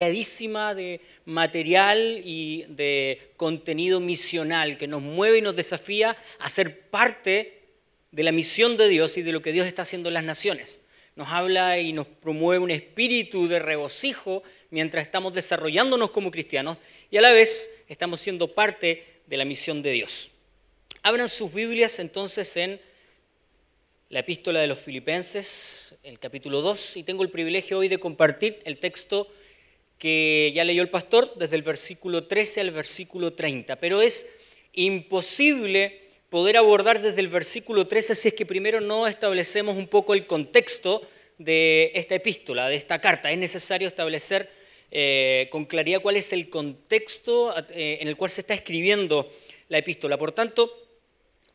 de material y de contenido misional que nos mueve y nos desafía a ser parte de la misión de Dios y de lo que Dios está haciendo en las naciones. Nos habla y nos promueve un espíritu de regocijo mientras estamos desarrollándonos como cristianos y a la vez estamos siendo parte de la misión de Dios. Abran sus Biblias entonces en la epístola de los Filipenses, el capítulo 2, y tengo el privilegio hoy de compartir el texto que ya leyó el pastor desde el versículo 13 al versículo 30, pero es imposible poder abordar desde el versículo 13 si es que primero no establecemos un poco el contexto de esta epístola, de esta carta. Es necesario establecer eh, con claridad cuál es el contexto eh, en el cual se está escribiendo la epístola. Por tanto,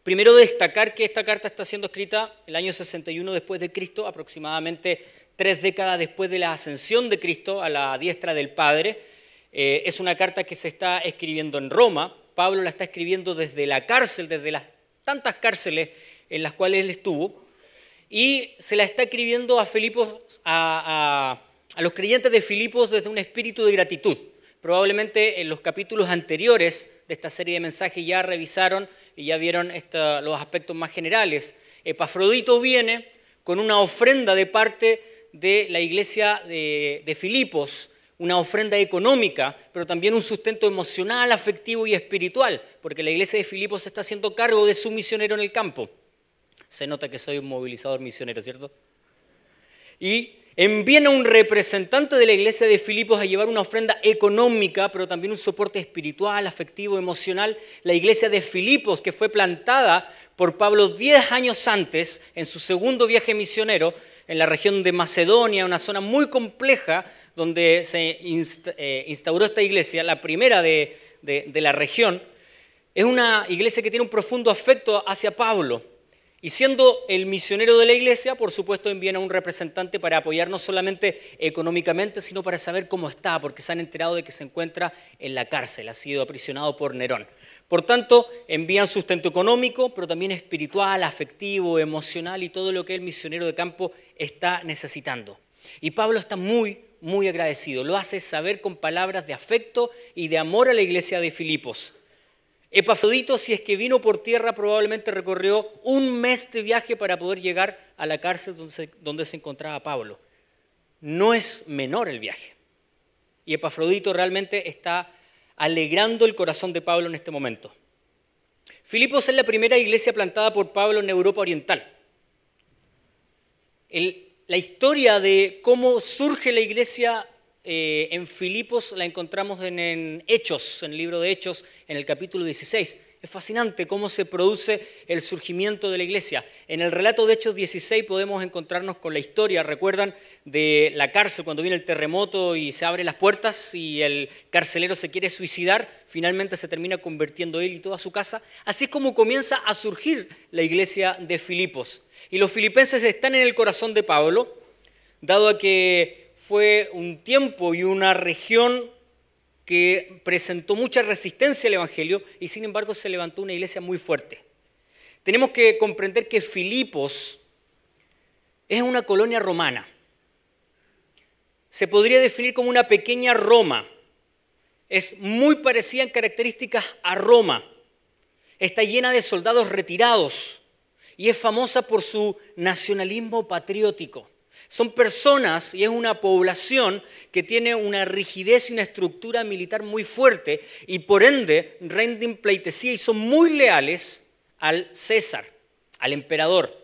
primero destacar que esta carta está siendo escrita el año 61 después de Cristo, aproximadamente tres décadas después de la ascensión de Cristo a la diestra del Padre. Eh, es una carta que se está escribiendo en Roma. Pablo la está escribiendo desde la cárcel, desde las tantas cárceles en las cuales él estuvo. Y se la está escribiendo a, Filipos, a, los creyentes de Filipos desde un espíritu de gratitud. Probablemente en los capítulos anteriores de esta serie de mensajes ya revisaron y ya vieron los aspectos más generales. Epafrodito viene con una ofrenda de parte de la iglesia de, Filipos, una ofrenda económica, pero también un sustento emocional, afectivo y espiritual, porque la iglesia de Filipos está haciendo cargo de su misionero en el campo. Se nota que soy un movilizador misionero, ¿cierto? Y envían a un representante de la iglesia de Filipos a llevar una ofrenda económica, pero también un soporte espiritual, afectivo, emocional. La iglesia de Filipos, que fue plantada por Pablo diez años antes, en su segundo viaje misionero, en la región de Macedonia, una zona muy compleja donde se eh, instauró esta iglesia, la primera de, la región, es una iglesia que tiene un profundo afecto hacia Pablo. Y siendo el misionero de la iglesia, por supuesto envían a un representante para apoyar no solamente económicamente, sino para saber cómo está, porque se han enterado de que se encuentra en la cárcel, ha sido aprisionado por Nerón. Por tanto, envían sustento económico, pero también espiritual, afectivo, emocional y todo lo que el misionero de campo está necesitando. Y Pablo está muy, muy agradecido. Lo hace saber con palabras de afecto y de amor a la iglesia de Filipos. Epafrodito, si es que vino por tierra, probablemente recorrió un mes de viaje para poder llegar a la cárcel donde se, encontraba Pablo. No es menor el viaje. Y Epafrodito realmente está alegrando el corazón de Pablo en este momento. Filipos es la primera iglesia plantada por Pablo en Europa Oriental. la historia de cómo surge la iglesia eh, en Filipos la encontramos en, en Hechos, en el libro de Hechos, en el capítulo 16. Es fascinante cómo se produce el surgimiento de la iglesia. En el relato de Hechos 16 podemos encontrarnos con la historia, recuerdan, de la cárcel, cuando viene el terremoto y se abren las puertas y el carcelero se quiere suicidar, finalmente se termina convirtiendo él y toda su casa. Así es como comienza a surgir la iglesia de Filipos. Y los filipenses están en el corazón de Pablo, dado que fue un tiempo y una región que presentó mucha resistencia al Evangelio y sin embargo se levantó una iglesia muy fuerte. Tenemos que comprender que Filipos es una colonia romana. Se podría definir como una pequeña Roma. Es muy parecida en características a Roma. Está llena de soldados retirados y es famosa por su nacionalismo patriótico. Son personas y es una población que tiene una rigidez y una estructura militar muy fuerte y por ende renden pleitesía y son muy leales al César, al emperador.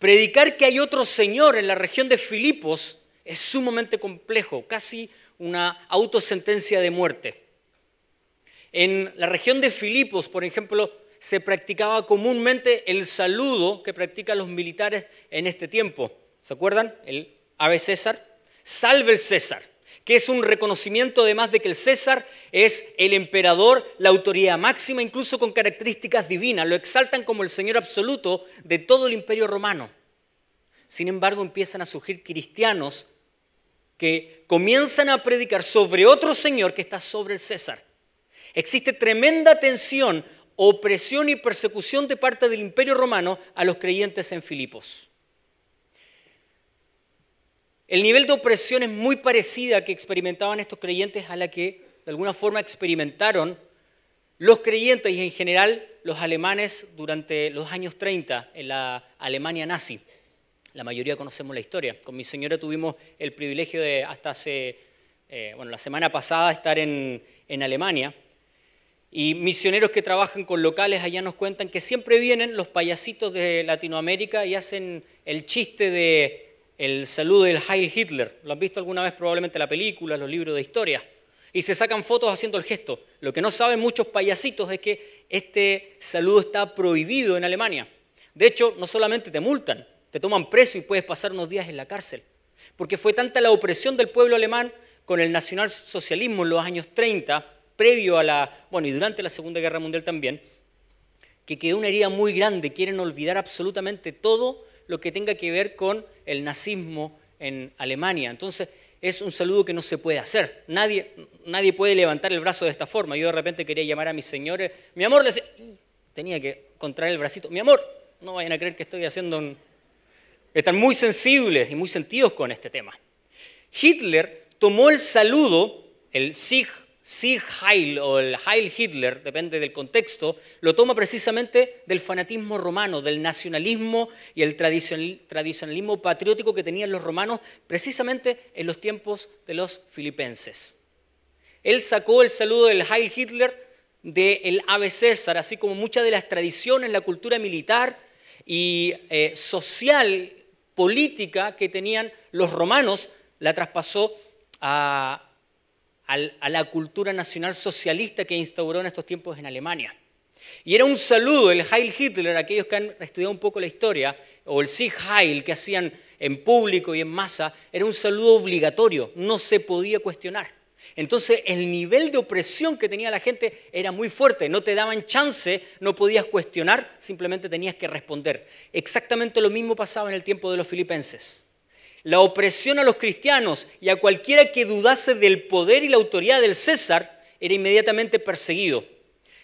Predicar que hay otro Señor en la región de Filipos es sumamente complejo, casi una autosentencia de muerte. En la región de Filipos, por ejemplo, se practicaba comúnmente el saludo que practican los militares en este tiempo. ¿Se acuerdan? El Ave César. Salve el César, que es un reconocimiento además de que el César es el emperador, la autoridad máxima, incluso con características divinas. Lo exaltan como el Señor absoluto de todo el imperio romano. Sin embargo, empiezan a surgir cristianos que comienzan a predicar sobre otro Señor que está sobre el César. Existe tremenda tensión, opresión y persecución de parte del imperio romano a los creyentes en Filipos. El nivel de opresión es muy parecida que experimentaban estos creyentes a la que de alguna forma experimentaron los creyentes y en general los alemanes durante los años 30 en la Alemania nazi. La mayoría conocemos la historia. Con mi señora tuvimos el privilegio de hasta hace, eh, bueno, la semana pasada estar en, en Alemania. Y misioneros que trabajan con locales allá nos cuentan que siempre vienen los payasitos de Latinoamérica y hacen el chiste de el saludo del Heil Hitler. Lo han visto alguna vez probablemente en la película, los libros de historia. Y se sacan fotos haciendo el gesto. Lo que no saben muchos payasitos es que este saludo está prohibido en Alemania. De hecho, no solamente te multan, te toman preso y puedes pasar unos días en la cárcel. Porque fue tanta la opresión del pueblo alemán con el nacionalsocialismo en los años 30, previo a la, bueno, y durante la Segunda Guerra Mundial también, que quedó una herida muy grande. Quieren olvidar absolutamente todo lo que tenga que ver con el nazismo en Alemania. Entonces, es un saludo que no se puede hacer. Nadie, nadie puede levantar el brazo de esta forma. Yo de repente quería llamar a mis señores, mi amor, le decía, tenía que contraer el bracito, mi amor, no vayan a creer que estoy haciendo Están muy sensibles y muy sentidos con este tema. Hitler tomó el saludo, el Sig si Heil o el Heil Hitler, depende del contexto, lo toma precisamente del fanatismo romano, del nacionalismo y el tradicionalismo patriótico que tenían los romanos precisamente en los tiempos de los filipenses. Él sacó el saludo del Heil Hitler del Ave César, así como muchas de las tradiciones, la cultura militar y eh, social, política que tenían los romanos, la traspasó a a la cultura nacional socialista que instauró en estos tiempos en Alemania. Y era un saludo, el Heil Hitler, aquellos que han estudiado un poco la historia, o el Sieg Heil que hacían en público y en masa, era un saludo obligatorio, no se podía cuestionar. Entonces el nivel de opresión que tenía la gente era muy fuerte, no te daban chance, no podías cuestionar, simplemente tenías que responder. Exactamente lo mismo pasaba en el tiempo de los filipenses la opresión a los cristianos y a cualquiera que dudase del poder y la autoridad del César era inmediatamente perseguido.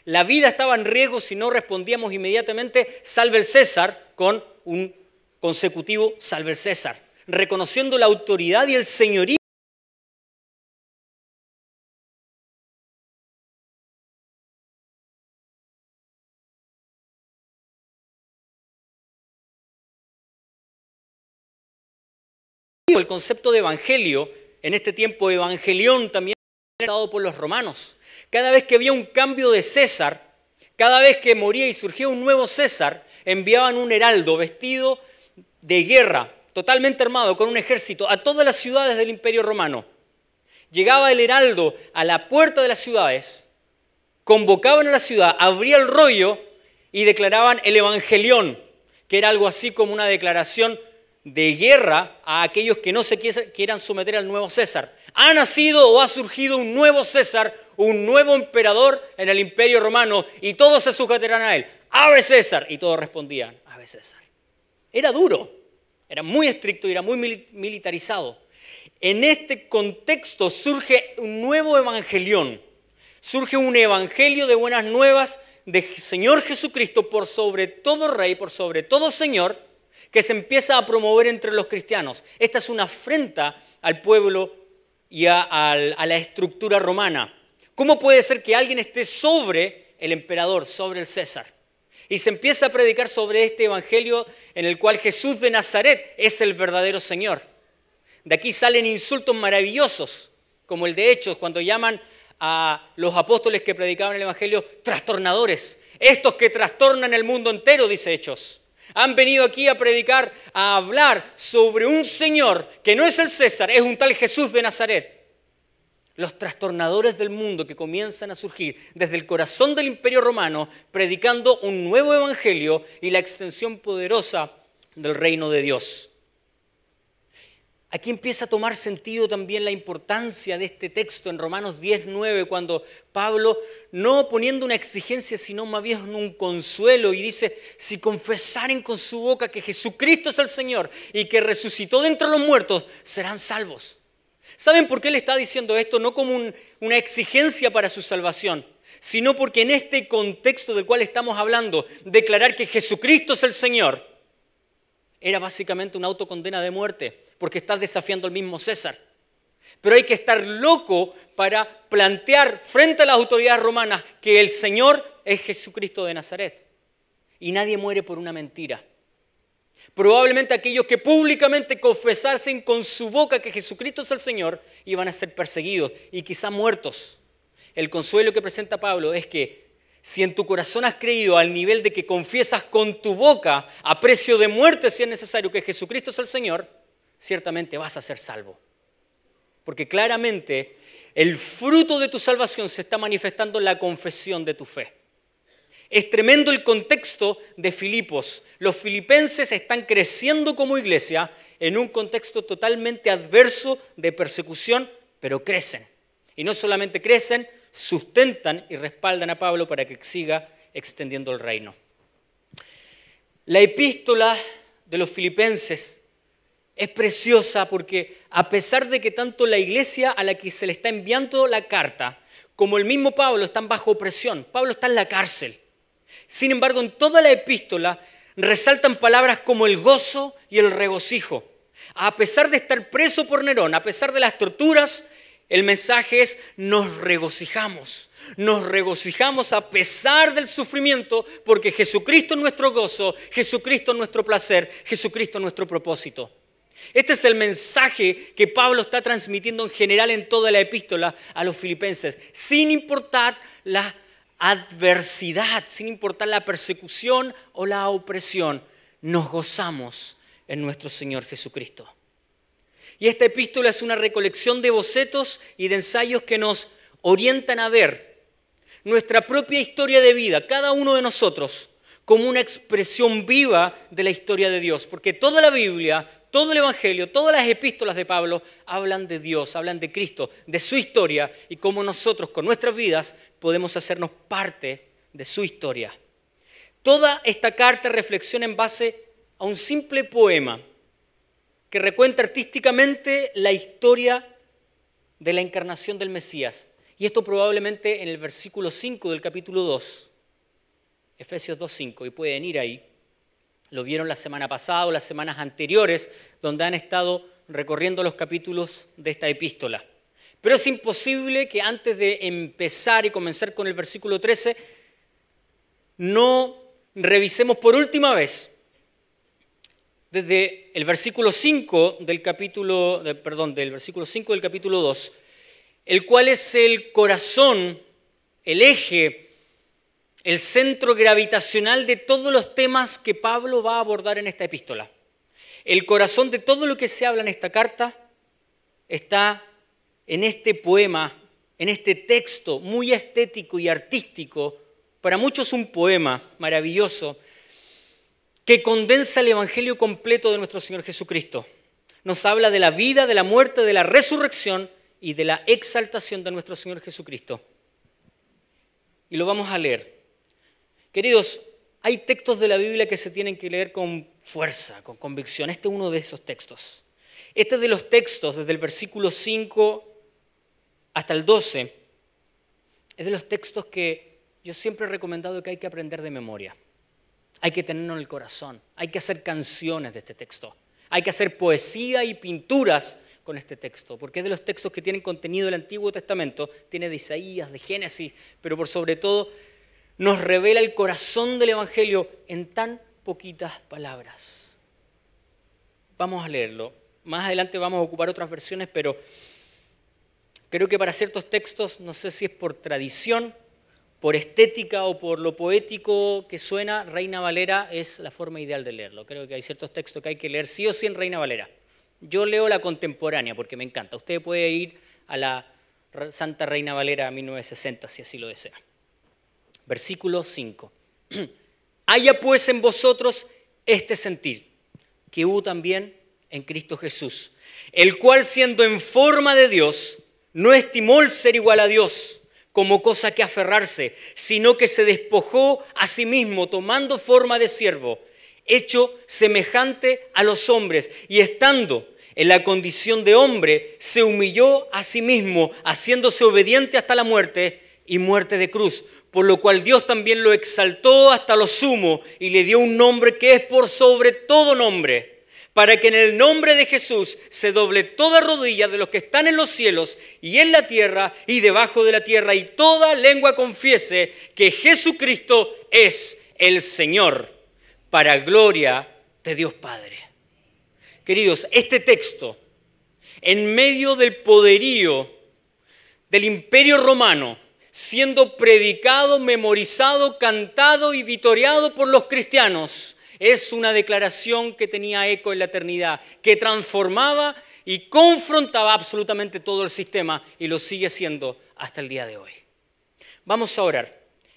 La vida estaba en riesgo si no respondíamos inmediatamente salve el César con un consecutivo salve el César, reconociendo la autoridad y el señorío el concepto de evangelio, en este tiempo evangelión también era dado por los romanos. Cada vez que había un cambio de César, cada vez que moría y surgía un nuevo César, enviaban un heraldo vestido de guerra, totalmente armado, con un ejército, a todas las ciudades del imperio romano. Llegaba el heraldo a la puerta de las ciudades, convocaban a la ciudad, abría el rollo y declaraban el evangelión, que era algo así como una declaración de guerra a aquellos que no se quieran someter al nuevo César. Ha nacido o ha surgido un nuevo César, un nuevo emperador en el imperio romano y todos se sujetarán a él. Ave César. Y todos respondían, Ave César. Era duro, era muy estricto y era muy militarizado. En este contexto surge un nuevo evangelión, surge un evangelio de buenas nuevas de Señor Jesucristo por sobre todo rey, por sobre todo Señor, que se empieza a promover entre los cristianos. Esta es una afrenta al pueblo y a, a la estructura romana. ¿Cómo puede ser que alguien esté sobre el emperador, sobre el César? Y se empieza a predicar sobre este evangelio en el cual Jesús de Nazaret es el verdadero Señor. De aquí salen insultos maravillosos, como el de Hechos, cuando llaman a los apóstoles que predicaban el evangelio trastornadores. Estos que trastornan el mundo entero, dice Hechos han venido aquí a predicar, a hablar sobre un Señor que no es el César, es un tal Jesús de Nazaret. Los trastornadores del mundo que comienzan a surgir desde el corazón del imperio romano, predicando un nuevo evangelio y la extensión poderosa del reino de Dios. Aquí empieza a tomar sentido también la importancia de este texto en Romanos 10.9, cuando Pablo, no poniendo una exigencia, sino más bien un consuelo, y dice, si confesaren con su boca que Jesucristo es el Señor y que resucitó de los muertos, serán salvos. ¿Saben por qué le está diciendo esto? No como una exigencia para su salvación, sino porque en este contexto del cual estamos hablando, declarar que Jesucristo es el Señor era básicamente una autocondena de muerte porque estás desafiando al mismo César. Pero hay que estar loco para plantear frente a las autoridades romanas que el Señor es Jesucristo de Nazaret. Y nadie muere por una mentira. Probablemente aquellos que públicamente confesasen con su boca que Jesucristo es el Señor iban a ser perseguidos y quizá muertos. El consuelo que presenta Pablo es que si en tu corazón has creído al nivel de que confiesas con tu boca a precio de muerte si es necesario que Jesucristo es el Señor, ciertamente vas a ser salvo. Porque claramente el fruto de tu salvación se está manifestando en la confesión de tu fe. Es tremendo el contexto de Filipos. Los filipenses están creciendo como iglesia en un contexto totalmente adverso de persecución, pero crecen. Y no solamente crecen, sustentan y respaldan a Pablo para que siga extendiendo el reino. La epístola de los filipenses es preciosa porque a pesar de que tanto la iglesia a la que se le está enviando la carta como el mismo Pablo están bajo opresión, Pablo está en la cárcel. Sin embargo, en toda la epístola resaltan palabras como el gozo y el regocijo. A pesar de estar preso por Nerón, a pesar de las torturas, el mensaje es nos regocijamos. Nos regocijamos a pesar del sufrimiento porque Jesucristo es nuestro gozo, Jesucristo es nuestro placer, Jesucristo es nuestro propósito. Este es el mensaje que Pablo está transmitiendo en general en toda la epístola a los filipenses, sin importar la adversidad, sin importar la persecución o la opresión, nos gozamos en nuestro Señor Jesucristo. Y esta epístola es una recolección de bocetos y de ensayos que nos orientan a ver nuestra propia historia de vida, cada uno de nosotros, como una expresión viva de la historia de Dios, porque toda la Biblia, todo el Evangelio, todas las epístolas de Pablo hablan de Dios, hablan de Cristo, de su historia y cómo nosotros con nuestras vidas podemos hacernos parte de su historia. Toda esta carta reflexiona en base a un simple poema que recuenta artísticamente la historia de la encarnación del Mesías. Y esto probablemente en el versículo 5 del capítulo 2. Efesios 2.5, y pueden ir ahí. Lo vieron la semana pasada o las semanas anteriores, donde han estado recorriendo los capítulos de esta epístola. Pero es imposible que antes de empezar y comenzar con el versículo 13, no revisemos por última vez desde el versículo 5 del capítulo, perdón, del versículo 5 del capítulo 2, el cual es el corazón, el eje el centro gravitacional de todos los temas que Pablo va a abordar en esta epístola. El corazón de todo lo que se habla en esta carta está en este poema, en este texto muy estético y artístico, para muchos un poema maravilloso, que condensa el Evangelio completo de nuestro Señor Jesucristo. Nos habla de la vida, de la muerte, de la resurrección y de la exaltación de nuestro Señor Jesucristo. Y lo vamos a leer. Queridos, hay textos de la Biblia que se tienen que leer con fuerza, con convicción. Este es uno de esos textos. Este es de los textos, desde el versículo 5 hasta el 12, es de los textos que yo siempre he recomendado que hay que aprender de memoria. Hay que tenerlo en el corazón. Hay que hacer canciones de este texto. Hay que hacer poesía y pinturas con este texto, porque es de los textos que tienen contenido del Antiguo Testamento, tiene de Isaías, de Génesis, pero por sobre todo nos revela el corazón del Evangelio en tan poquitas palabras. Vamos a leerlo. Más adelante vamos a ocupar otras versiones, pero creo que para ciertos textos, no sé si es por tradición, por estética o por lo poético que suena, Reina Valera es la forma ideal de leerlo. Creo que hay ciertos textos que hay que leer sí o sí en Reina Valera. Yo leo la contemporánea porque me encanta. Usted puede ir a la Santa Reina Valera 1960 si así lo desea. Versículo 5. Haya pues en vosotros este sentir, que hubo también en Cristo Jesús, el cual siendo en forma de Dios, no estimó el ser igual a Dios como cosa que aferrarse, sino que se despojó a sí mismo, tomando forma de siervo, hecho semejante a los hombres, y estando en la condición de hombre, se humilló a sí mismo, haciéndose obediente hasta la muerte y muerte de cruz por lo cual Dios también lo exaltó hasta lo sumo y le dio un nombre que es por sobre todo nombre, para que en el nombre de Jesús se doble toda rodilla de los que están en los cielos y en la tierra y debajo de la tierra, y toda lengua confiese que Jesucristo es el Señor, para gloria de Dios Padre. Queridos, este texto, en medio del poderío del imperio romano, siendo predicado, memorizado, cantado y vitoreado por los cristianos. Es una declaración que tenía eco en la eternidad, que transformaba y confrontaba absolutamente todo el sistema y lo sigue siendo hasta el día de hoy. Vamos a orar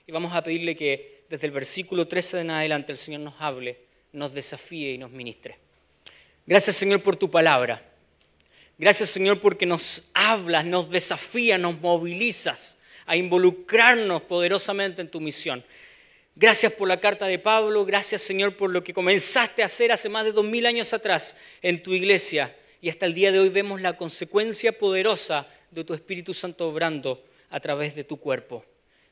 y vamos a pedirle que desde el versículo 13 en adelante el Señor nos hable, nos desafíe y nos ministre. Gracias Señor por tu palabra. Gracias Señor porque nos hablas, nos desafías, nos movilizas a involucrarnos poderosamente en tu misión. Gracias por la carta de Pablo, gracias Señor por lo que comenzaste a hacer hace más de dos mil años atrás en tu iglesia y hasta el día de hoy vemos la consecuencia poderosa de tu Espíritu Santo obrando a través de tu cuerpo.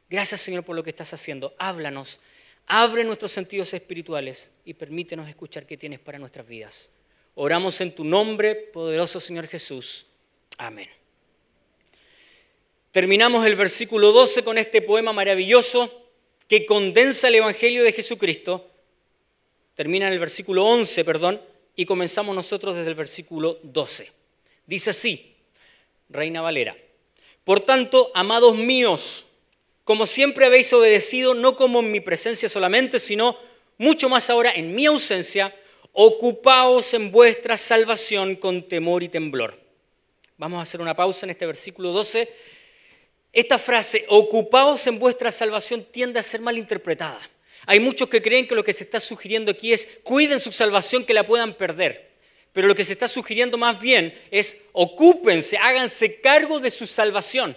Gracias Señor por lo que estás haciendo. Háblanos, abre nuestros sentidos espirituales y permítenos escuchar qué tienes para nuestras vidas. Oramos en tu nombre, poderoso Señor Jesús. Amén. Terminamos el versículo 12 con este poema maravilloso que condensa el Evangelio de Jesucristo. Termina en el versículo 11, perdón, y comenzamos nosotros desde el versículo 12. Dice así, Reina Valera, por tanto, amados míos, como siempre habéis obedecido, no como en mi presencia solamente, sino mucho más ahora en mi ausencia, ocupaos en vuestra salvación con temor y temblor. Vamos a hacer una pausa en este versículo 12 esta frase, ocupaos en vuestra salvación, tiende a ser mal interpretada. Hay muchos que creen que lo que se está sugiriendo aquí es cuiden su salvación que la puedan perder. Pero lo que se está sugiriendo más bien es ocúpense, háganse cargo de su salvación.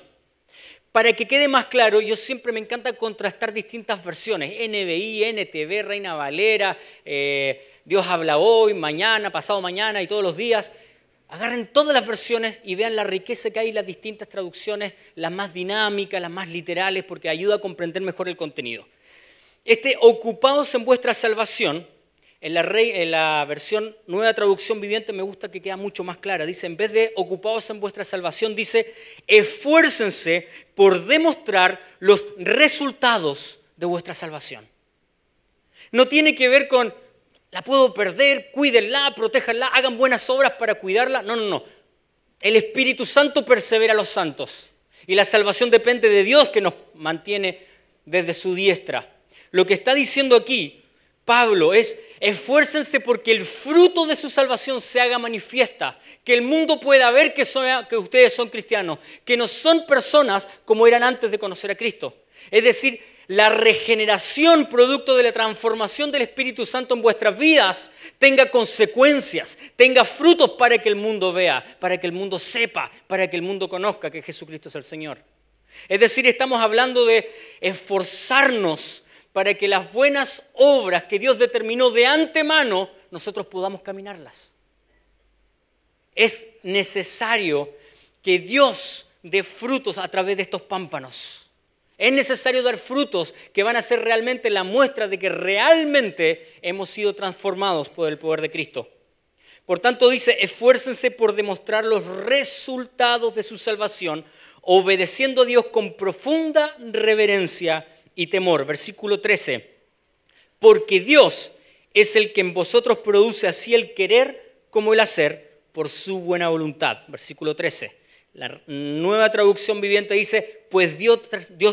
Para que quede más claro, yo siempre me encanta contrastar distintas versiones, NBI, NTV, Reina Valera, eh, Dios habla hoy, mañana, pasado mañana y todos los días. Agarren todas las versiones y vean la riqueza que hay, en las distintas traducciones, las más dinámicas, las más literales, porque ayuda a comprender mejor el contenido. Este ocupados en vuestra salvación, en la, en la versión nueva traducción viviente me gusta que queda mucho más clara. Dice, en vez de ocupados en vuestra salvación, dice, esfuércense por demostrar los resultados de vuestra salvación. No tiene que ver con la puedo perder, cuídenla, protéjanla, hagan buenas obras para cuidarla. No, no, no. El Espíritu Santo persevera a los santos. Y la salvación depende de Dios que nos mantiene desde su diestra. Lo que está diciendo aquí Pablo es, esfuércense porque el fruto de su salvación se haga manifiesta, que el mundo pueda ver que, que ustedes son cristianos, que no son personas como eran antes de conocer a Cristo. Es decir, la regeneración producto de la transformación del Espíritu Santo en vuestras vidas tenga consecuencias, tenga frutos para que el mundo vea, para que el mundo sepa, para que el mundo conozca que Jesucristo es el Señor. Es decir, estamos hablando de esforzarnos para que las buenas obras que Dios determinó de antemano, nosotros podamos caminarlas. Es necesario que Dios dé frutos a través de estos pámpanos. Es necesario dar frutos que van a ser realmente la muestra de que realmente hemos sido transformados por el poder de Cristo. Por tanto, dice, esfuércense por demostrar los resultados de su salvación, obedeciendo a Dios con profunda reverencia y temor. Versículo 13, porque Dios es el que en vosotros produce así el querer como el hacer por su buena voluntad. Versículo 13. La nueva traducción viviente dice, pues Dios,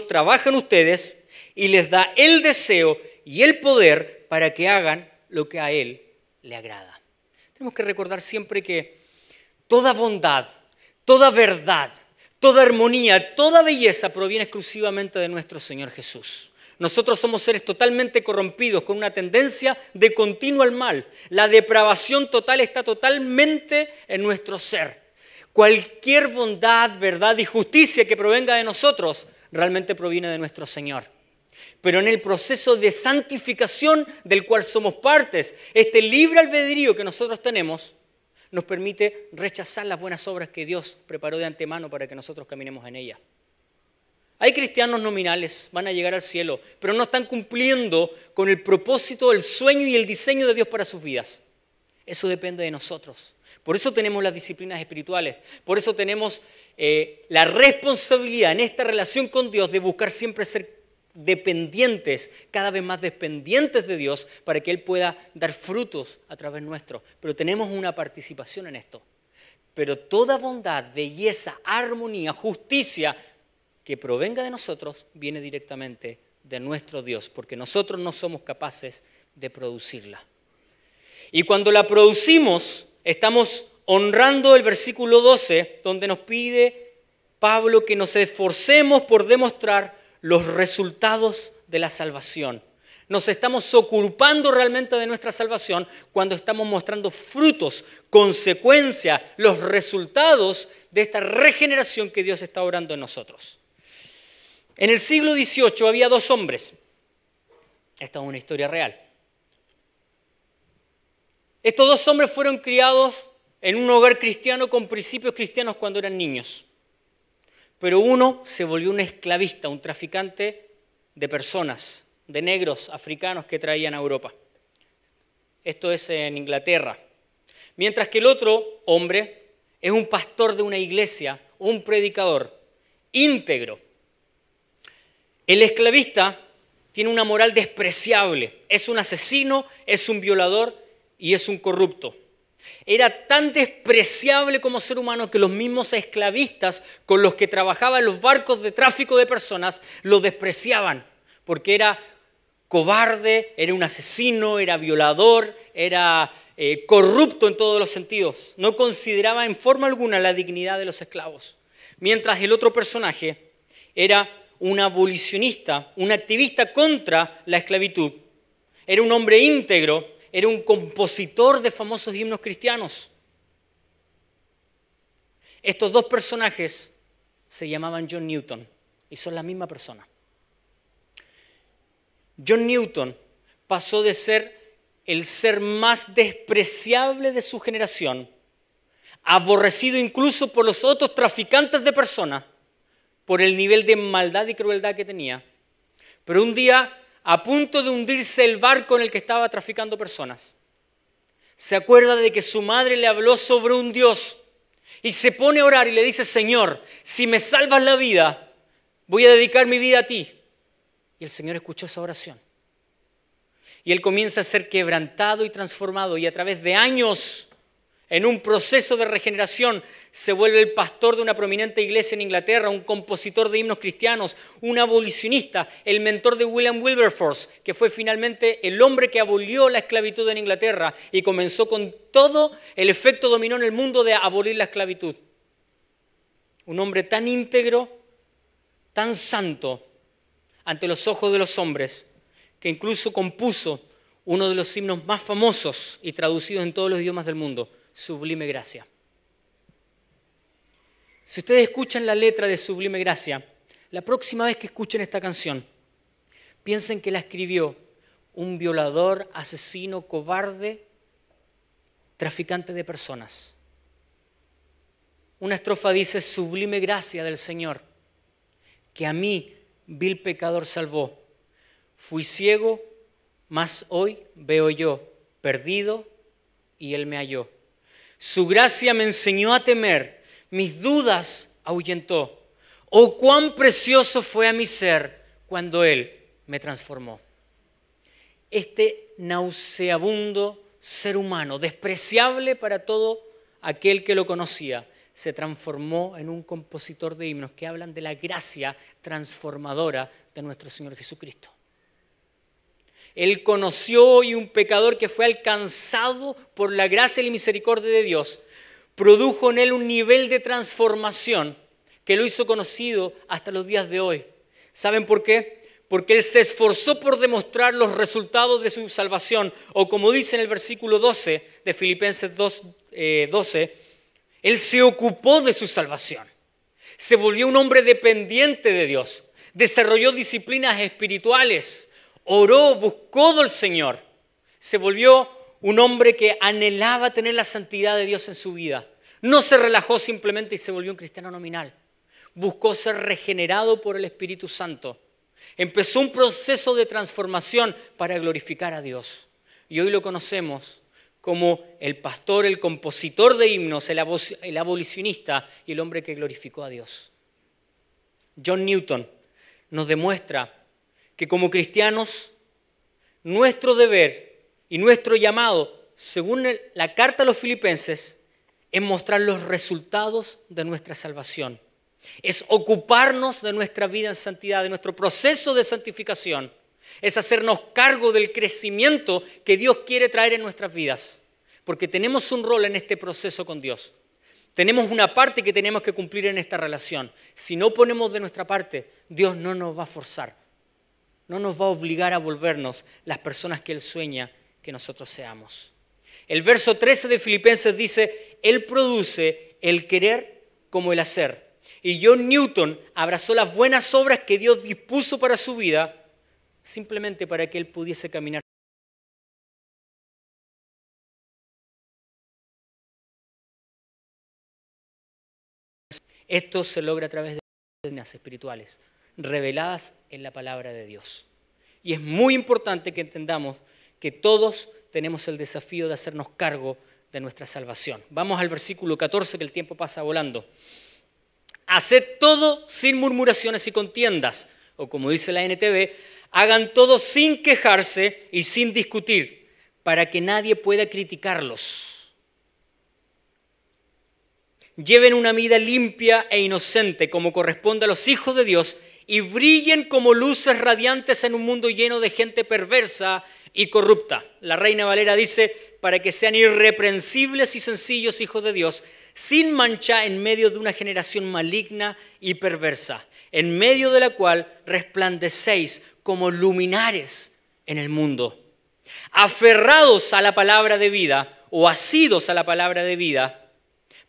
trabaja en ustedes y les da el deseo y el poder para que hagan lo que a Él le agrada. Tenemos que recordar siempre que toda bondad, toda verdad, toda armonía, toda belleza proviene exclusivamente de nuestro Señor Jesús. Nosotros somos seres totalmente corrompidos con una tendencia de continuo al mal. La depravación total está totalmente en nuestro ser cualquier bondad, verdad y justicia que provenga de nosotros realmente proviene de nuestro Señor. Pero en el proceso de santificación del cual somos partes, este libre albedrío que nosotros tenemos nos permite rechazar las buenas obras que Dios preparó de antemano para que nosotros caminemos en ellas. Hay cristianos nominales, van a llegar al cielo, pero no están cumpliendo con el propósito, el sueño y el diseño de Dios para sus vidas. Eso depende de nosotros. Por eso tenemos las disciplinas espirituales, por eso tenemos eh, la responsabilidad en esta relación con Dios de buscar siempre ser dependientes, cada vez más dependientes de Dios, para que Él pueda dar frutos a través nuestro. Pero tenemos una participación en esto. Pero toda bondad, belleza, armonía, justicia que provenga de nosotros viene directamente de nuestro Dios, porque nosotros no somos capaces de producirla. Y cuando la producimos, Estamos honrando el versículo 12, donde nos pide Pablo que nos esforcemos por demostrar los resultados de la salvación. Nos estamos ocupando realmente de nuestra salvación cuando estamos mostrando frutos, consecuencias, los resultados de esta regeneración que Dios está orando en nosotros. En el siglo XVIII había dos hombres. Esta es una historia real estos dos hombres fueron criados en un hogar cristiano con principios cristianos cuando eran niños. Pero uno se volvió un esclavista, un traficante de personas, de negros africanos que traían a Europa. Esto es en Inglaterra. Mientras que el otro hombre es un pastor de una iglesia, un predicador, íntegro. El esclavista tiene una moral despreciable, es un asesino, es un violador y es un corrupto. Era tan despreciable como ser humano que los mismos esclavistas con los que en los barcos de tráfico de personas lo despreciaban, porque era cobarde, era un asesino, era violador, era eh, corrupto en todos los sentidos. No consideraba en forma alguna la dignidad de los esclavos. Mientras el otro personaje era un abolicionista, un activista contra la esclavitud. Era un hombre íntegro era un compositor de famosos himnos cristianos. Estos dos personajes se llamaban John Newton y son la misma persona. John Newton pasó de ser el ser más despreciable de su generación, aborrecido incluso por los otros traficantes de personas, por el nivel de maldad y crueldad que tenía. Pero un día a punto de hundirse el barco en el que estaba traficando personas. Se acuerda de que su madre le habló sobre un Dios y se pone a orar y le dice, Señor, si me salvas la vida, voy a dedicar mi vida a ti. Y el Señor escuchó esa oración. Y él comienza a ser quebrantado y transformado y a través de años, en un proceso de regeneración, se vuelve el pastor de una prominente iglesia en Inglaterra, un compositor de himnos cristianos, un abolicionista, el mentor de William Wilberforce, que fue finalmente el hombre que abolió la esclavitud en Inglaterra y comenzó con todo el efecto dominó en el mundo de abolir la esclavitud. Un hombre tan íntegro, tan santo ante los ojos de los hombres, que incluso compuso uno de los himnos más famosos y traducidos en todos los idiomas del mundo, Sublime Gracia. Si ustedes escuchan la letra de Sublime Gracia, la próxima vez que escuchen esta canción, piensen que la escribió un violador, asesino, cobarde, traficante de personas. Una estrofa dice, sublime gracia del Señor, que a mí, vil pecador, salvó. Fui ciego, mas hoy veo yo, perdido, y Él me halló. Su gracia me enseñó a temer mis dudas ahuyentó. Oh, cuán precioso fue a mi ser cuando Él me transformó. Este nauseabundo ser humano, despreciable para todo aquel que lo conocía, se transformó en un compositor de himnos que hablan de la gracia transformadora de nuestro Señor Jesucristo. Él conoció hoy un pecador que fue alcanzado por la gracia y la misericordia de Dios produjo en él un nivel de transformación que lo hizo conocido hasta los días de hoy. ¿Saben por qué? Porque él se esforzó por demostrar los resultados de su salvación, o como dice en el versículo 12 de Filipenses 2, 12, eh, él se ocupó de su salvación, se volvió un hombre dependiente de Dios, desarrolló disciplinas espirituales, oró, buscó del Señor, se volvió un hombre que anhelaba tener la santidad de Dios en su vida. No se relajó simplemente y se volvió un cristiano nominal. Buscó ser regenerado por el Espíritu Santo. Empezó un proceso de transformación para glorificar a Dios. Y hoy lo conocemos como el pastor, el compositor de himnos, el, abolicionista y el hombre que glorificó a Dios. John Newton nos demuestra que como cristianos, nuestro deber y nuestro llamado, según la carta a los filipenses, es mostrar los resultados de nuestra salvación. Es ocuparnos de nuestra vida en santidad, de nuestro proceso de santificación. Es hacernos cargo del crecimiento que Dios quiere traer en nuestras vidas. Porque tenemos un rol en este proceso con Dios. Tenemos una parte que tenemos que cumplir en esta relación. Si no ponemos de nuestra parte, Dios no nos va a forzar. No nos va a obligar a volvernos las personas que Él sueña que nosotros seamos. El verso 13 de Filipenses dice, Él produce el querer como el hacer. Y John Newton abrazó las buenas obras que Dios dispuso para su vida simplemente para que Él pudiese caminar. Esto se logra a través de disciplinas espirituales reveladas en la palabra de Dios. Y es muy importante que entendamos que todos tenemos el desafío de hacernos cargo de nuestra salvación. Vamos al versículo 14, que el tiempo pasa volando. Haced todo sin murmuraciones y contiendas, o como dice la NTV, hagan todo sin quejarse y sin discutir, para que nadie pueda criticarlos. Lleven una vida limpia e inocente, como corresponde a los hijos de Dios, y brillen como luces radiantes en un mundo lleno de gente perversa y corrupta. La Reina Valera dice, para que sean irreprensibles y sencillos hijos de Dios, sin mancha en medio de una generación maligna y perversa, en medio de la cual resplandecéis como luminares en el mundo, aferrados a la palabra de vida o asidos a la palabra de vida,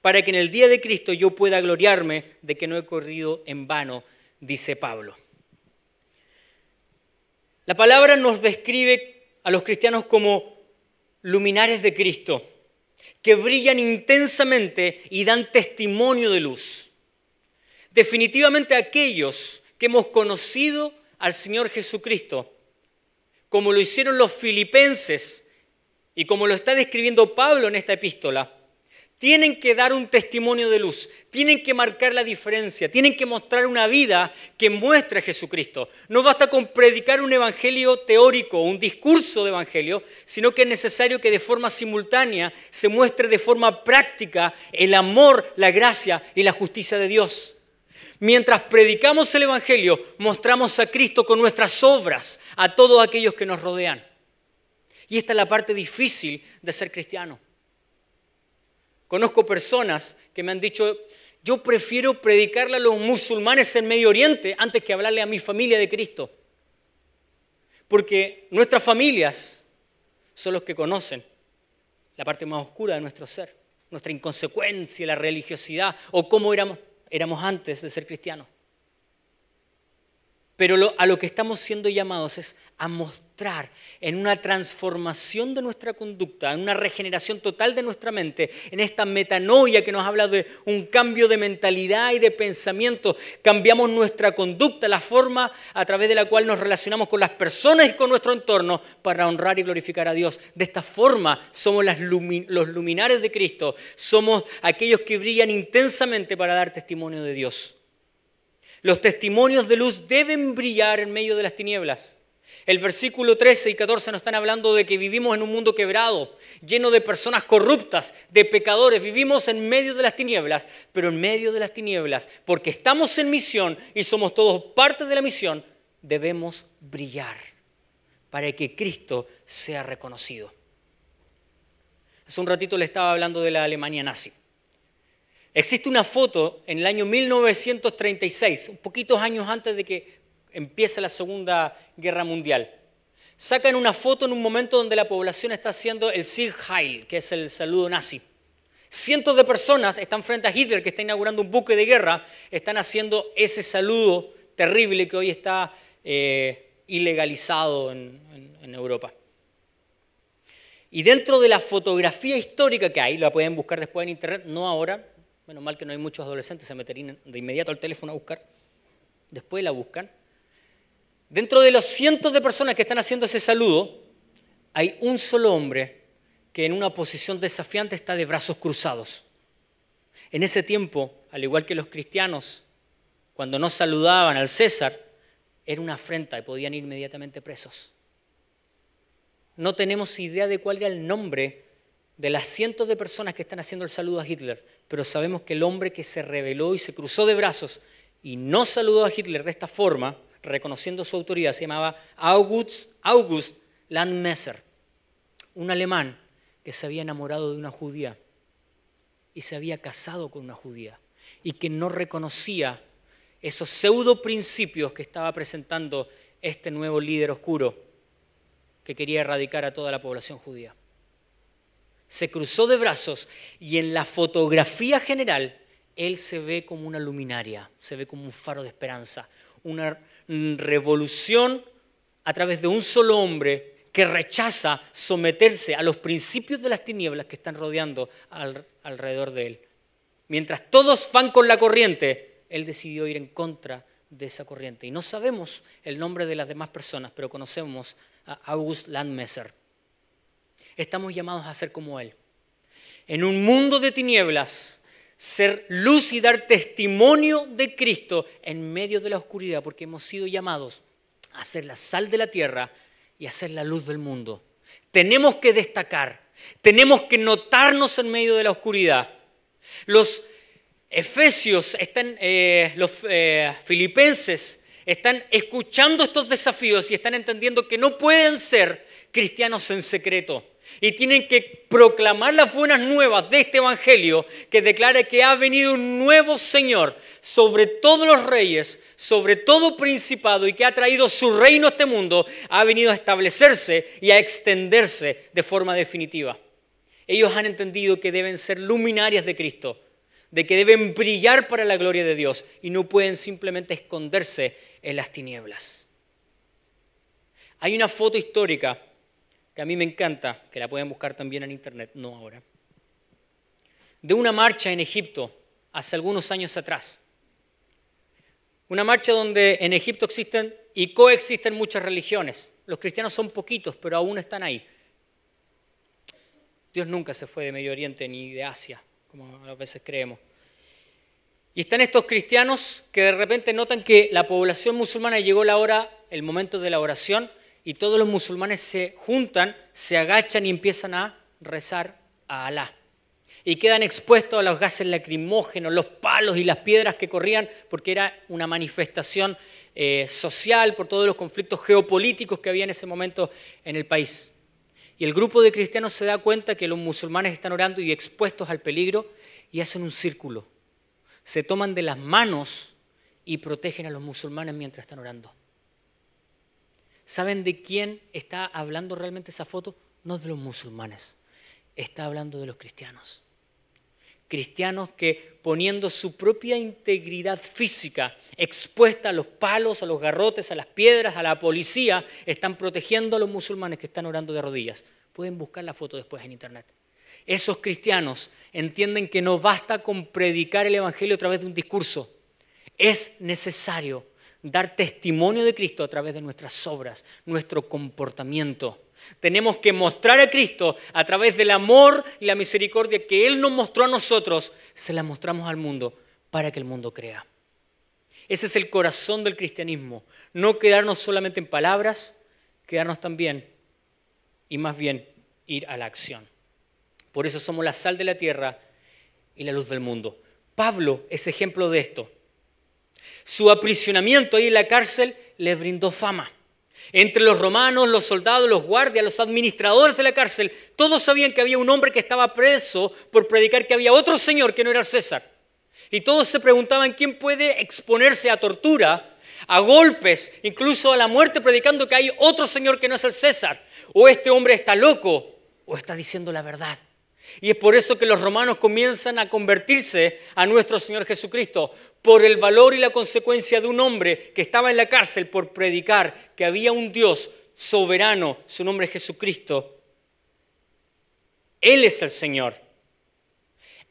para que en el día de Cristo yo pueda gloriarme de que no he corrido en vano, dice Pablo. La palabra nos describe a los cristianos como luminares de Cristo, que brillan intensamente y dan testimonio de luz. Definitivamente aquellos que hemos conocido al Señor Jesucristo, como lo hicieron los filipenses y como lo está describiendo Pablo en esta epístola, tienen que dar un testimonio de luz, tienen que marcar la diferencia, tienen que mostrar una vida que muestre a Jesucristo. No basta con predicar un evangelio teórico, un discurso de evangelio, sino que es necesario que de forma simultánea se muestre de forma práctica el amor, la gracia y la justicia de Dios. Mientras predicamos el evangelio, mostramos a Cristo con nuestras obras a todos aquellos que nos rodean. Y esta es la parte difícil de ser cristiano Conozco personas que me han dicho, yo prefiero predicarle a los musulmanes en Medio Oriente antes que hablarle a mi familia de Cristo. Porque nuestras familias son los que conocen la parte más oscura de nuestro ser, nuestra inconsecuencia, la religiosidad o cómo éramos, antes de ser cristianos. Pero a lo que estamos siendo llamados es a mostrar en una transformación de nuestra conducta, en una regeneración total de nuestra mente, en esta metanoia que nos habla de un cambio de mentalidad y de pensamiento. Cambiamos nuestra conducta, la forma a través de la cual nos relacionamos con las personas y con nuestro entorno para honrar y glorificar a Dios. De esta forma somos los luminares de Cristo, somos aquellos que brillan intensamente para dar testimonio de Dios. Los testimonios de luz deben brillar en medio de las tinieblas. El versículo 13 y 14 nos están hablando de que vivimos en un mundo quebrado, lleno de personas corruptas, de pecadores. Vivimos en medio de las tinieblas, pero en medio de las tinieblas, porque estamos en misión y somos todos parte de la misión, debemos brillar para que Cristo sea reconocido. Hace un ratito le estaba hablando de la Alemania nazi. Existe una foto en el año 1936, un poquitos años antes de que empieza la Segunda Guerra Mundial. Sacan una foto en un momento donde la población está haciendo el Sieg Heil, que es el saludo nazi. Cientos de personas están frente a Hitler, que está inaugurando un buque de guerra, están haciendo ese saludo terrible que hoy está eh, ilegalizado en, Europa. Y dentro de la fotografía histórica que hay, la pueden buscar después en internet, no ahora, menos mal que no hay muchos adolescentes, se meterían de inmediato al teléfono a buscar, después la buscan. Dentro de los cientos de personas que están haciendo ese saludo, hay un solo hombre que en una posición desafiante está de brazos cruzados. En ese tiempo, al igual que los cristianos, cuando no saludaban al César, era una afrenta y podían ir inmediatamente presos. No tenemos idea de cuál era el nombre de las cientos de personas que están haciendo el saludo a Hitler, pero sabemos que el hombre que se rebeló y se cruzó de brazos y no saludó a Hitler de esta forma, reconociendo su autoridad, se llamaba August, August Landmesser, un alemán que se había enamorado de una judía y se había casado con una judía y que no reconocía esos pseudo principios que estaba presentando este nuevo líder oscuro que quería erradicar a toda la población judía. Se cruzó de brazos y en la fotografía general él se ve como una luminaria, se ve como un faro de esperanza, una revolución a través de un solo hombre que rechaza someterse a los principios de las tinieblas que están rodeando alrededor de él. Mientras todos van con la corriente, él decidió ir en contra de esa corriente. Y no sabemos el nombre de las demás personas, pero conocemos a August Landmesser. Estamos llamados a ser como él. En un mundo de tinieblas, ser luz y dar testimonio de Cristo en medio de la oscuridad, porque hemos sido llamados a ser la sal de la tierra y a ser la luz del mundo. Tenemos que destacar, tenemos que notarnos en medio de la oscuridad. Los efesios, están, eh, los eh, filipenses están escuchando estos desafíos y están entendiendo que no pueden ser cristianos en secreto y tienen que proclamar las buenas nuevas de este Evangelio que declara que ha venido un nuevo Señor sobre todos los reyes, sobre todo principado y que ha traído su reino a este mundo, ha venido a establecerse y a extenderse de forma definitiva. Ellos han entendido que deben ser luminarias de Cristo, de que deben brillar para la gloria de Dios y no pueden simplemente esconderse en las tinieblas. Hay una foto histórica que a mí me encanta, que la pueden buscar también en internet, no ahora, de una marcha en Egipto hace algunos años atrás. Una marcha donde en Egipto existen y coexisten muchas religiones. Los cristianos son poquitos, pero aún están ahí. Dios nunca se fue de Medio Oriente ni de Asia, como a veces creemos. Y están estos cristianos que de repente notan que la población musulmana llegó la hora, el momento de la oración, y todos los musulmanes se juntan, se agachan y empiezan a rezar a Alá. Y quedan expuestos a los gases lacrimógenos, los palos y las piedras que corrían, porque era una manifestación eh, social por todos los conflictos geopolíticos que había en ese momento en el país. Y el grupo de cristianos se da cuenta que los musulmanes están orando y expuestos al peligro y hacen un círculo. Se toman de las manos y protegen a los musulmanes mientras están orando. ¿Saben de quién está hablando realmente esa foto? No de los musulmanes, está hablando de los cristianos. Cristianos que poniendo su propia integridad física expuesta a los palos, a los garrotes, a las piedras, a la policía, están protegiendo a los musulmanes que están orando de rodillas. Pueden buscar la foto después en internet. Esos cristianos entienden que no basta con predicar el Evangelio a través de un discurso. Es necesario dar testimonio de Cristo a través de nuestras obras, nuestro comportamiento. Tenemos que mostrar a Cristo a través del amor y la misericordia que Él nos mostró a nosotros, se la mostramos al mundo para que el mundo crea. Ese es el corazón del cristianismo, no quedarnos solamente en palabras, quedarnos también y más bien ir a la acción. Por eso somos la sal de la tierra y la luz del mundo. Pablo es ejemplo de esto. Su aprisionamiento ahí en la cárcel le brindó fama. Entre los romanos, los soldados, los guardias, los administradores de la cárcel, todos sabían que había un hombre que estaba preso por predicar que había otro señor que no era César. Y todos se preguntaban quién puede exponerse a tortura, a golpes, incluso a la muerte predicando que hay otro señor que no es el César. O este hombre está loco o está diciendo la verdad. Y es por eso que los romanos comienzan a convertirse a nuestro Señor Jesucristo, por el valor y la consecuencia de un hombre que estaba en la cárcel por predicar que había un Dios soberano, su nombre es Jesucristo. Él es el Señor.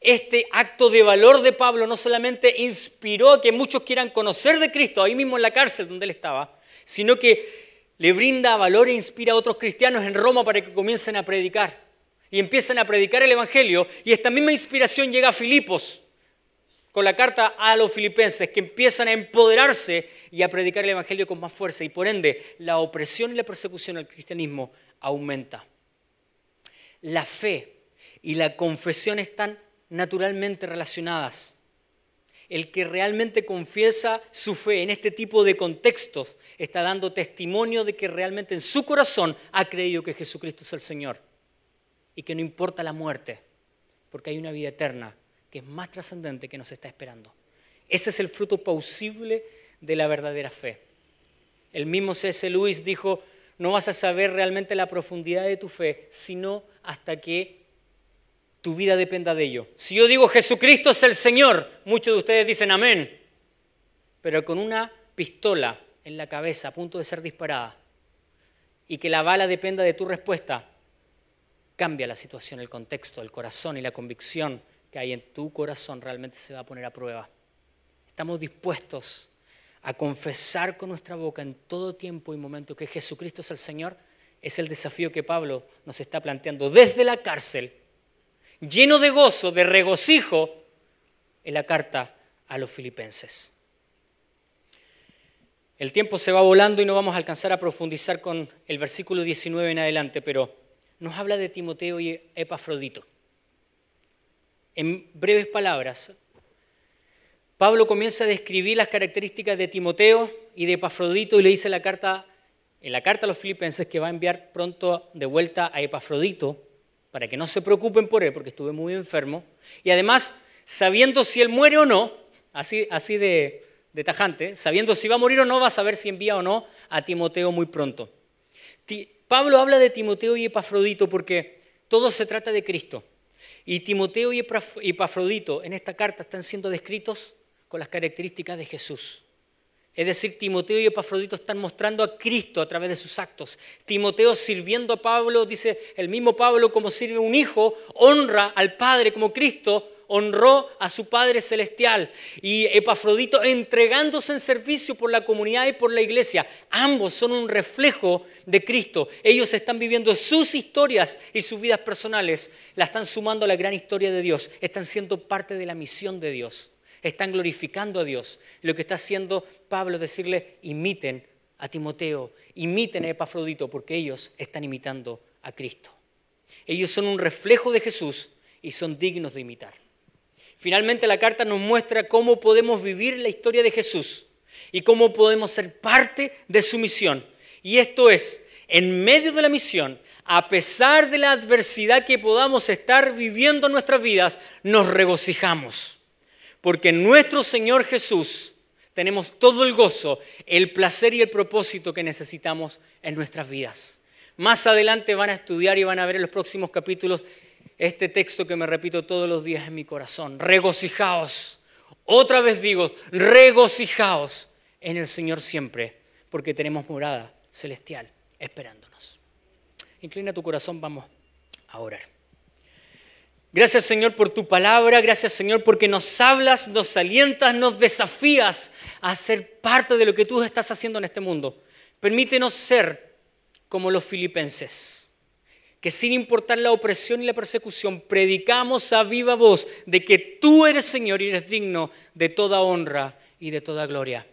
Este acto de valor de Pablo no solamente inspiró a que muchos quieran conocer de Cristo ahí mismo en la cárcel donde él estaba, sino que le brinda valor e inspira a otros cristianos en Roma para que comiencen a predicar. Y empiezan a predicar el Evangelio y esta misma inspiración llega a Filipos con la carta a los filipenses, que empiezan a empoderarse y a predicar el Evangelio con más fuerza. Y por ende, la opresión y la persecución al cristianismo aumenta. La fe y la confesión están naturalmente relacionadas. El que realmente confiesa su fe en este tipo de contextos está dando testimonio de que realmente en su corazón ha creído que Jesucristo es el Señor y que no importa la muerte, porque hay una vida eterna que es más trascendente que nos está esperando. Ese es el fruto posible de la verdadera fe. El mismo C.S. Luis dijo, no vas a saber realmente la profundidad de tu fe, sino hasta que tu vida dependa de ello. Si yo digo Jesucristo es el Señor, muchos de ustedes dicen amén, pero con una pistola en la cabeza a punto de ser disparada y que la bala dependa de tu respuesta, cambia la situación, el contexto, el corazón y la convicción que hay en tu corazón realmente se va a poner a prueba. Estamos dispuestos a confesar con nuestra boca en todo tiempo y momento que Jesucristo es el Señor. Es el desafío que Pablo nos está planteando desde la cárcel, lleno de gozo, de regocijo, en la carta a los filipenses. El tiempo se va volando y no vamos a alcanzar a profundizar con el versículo 19 en adelante, pero nos habla de Timoteo y Epafrodito. En breves palabras, Pablo comienza a describir las características de Timoteo y de Epafrodito y le dice la carta, en la carta a los filipenses que va a enviar pronto de vuelta a Epafrodito para que no se preocupen por él porque estuve muy enfermo. Y además, sabiendo si él muere o no, así, así de, tajante, sabiendo si va a morir o no, va a saber si envía o no a Timoteo muy pronto. Pablo habla de Timoteo y Epafrodito porque todo se trata de Cristo. Y Timoteo y Epafrodito en esta carta están siendo descritos con las características de Jesús. Es decir, Timoteo y Epafrodito están mostrando a Cristo a través de sus actos. Timoteo sirviendo a Pablo, dice el mismo Pablo como sirve un hijo, honra al Padre como Cristo honró a su Padre Celestial y Epafrodito entregándose en servicio por la comunidad y por la iglesia. Ambos son un reflejo de Cristo. Ellos están viviendo sus historias y sus vidas personales. La están sumando a la gran historia de Dios. Están siendo parte de la misión de Dios. Están glorificando a Dios. Lo que está haciendo Pablo es decirle, imiten a Timoteo, imiten a Epafrodito, porque ellos están imitando a Cristo. Ellos son un reflejo de Jesús y son dignos de imitar. Finalmente la carta nos muestra cómo podemos vivir la historia de Jesús y cómo podemos ser parte de su misión. Y esto es, en medio de la misión, a pesar de la adversidad que podamos estar viviendo en nuestras vidas, nos regocijamos. Porque en nuestro Señor Jesús tenemos todo el gozo, el placer y el propósito que necesitamos en nuestras vidas. Más adelante van a estudiar y van a ver en los próximos capítulos este texto que me repito todos los días en mi corazón. Regocijaos. Otra vez digo, regocijaos en el Señor siempre, porque tenemos morada celestial esperándonos. Inclina tu corazón, vamos a orar. Gracias Señor por tu palabra, gracias Señor porque nos hablas, nos alientas, nos desafías a ser parte de lo que tú estás haciendo en este mundo. Permítenos ser como los filipenses que sin importar la opresión y la persecución, predicamos a viva voz de que tú eres Señor y eres digno de toda honra y de toda gloria.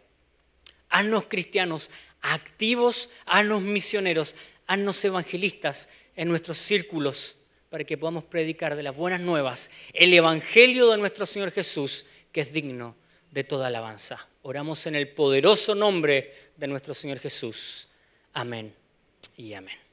Haznos cristianos activos, haznos misioneros, haznos evangelistas en nuestros círculos para que podamos predicar de las buenas nuevas el Evangelio de nuestro Señor Jesús, que es digno de toda alabanza. Oramos en el poderoso nombre de nuestro Señor Jesús. Amén y amén.